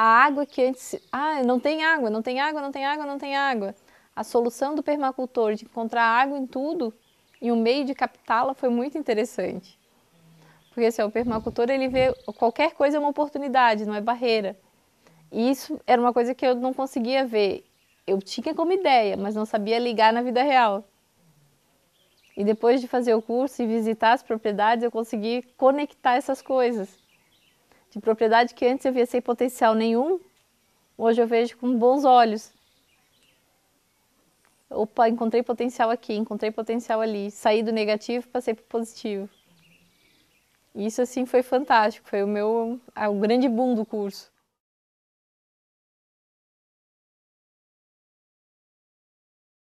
A água que antes. Ah, não tem água, não tem água, não tem água, não tem água. A solução do permacultor de encontrar água em tudo e o um meio de captá-la foi muito interessante. Porque assim, o permacultor ele vê qualquer coisa é uma oportunidade, não é barreira. E isso era uma coisa que eu não conseguia ver. Eu tinha como ideia, mas não sabia ligar na vida real. E depois de fazer o curso e visitar as propriedades, eu consegui conectar essas coisas de propriedade que antes eu via sem potencial nenhum, hoje eu vejo com bons olhos. Opa, encontrei potencial aqui, encontrei potencial ali. Saí do negativo, passei para o positivo. Isso assim foi fantástico, foi o meu ah, o grande boom do curso.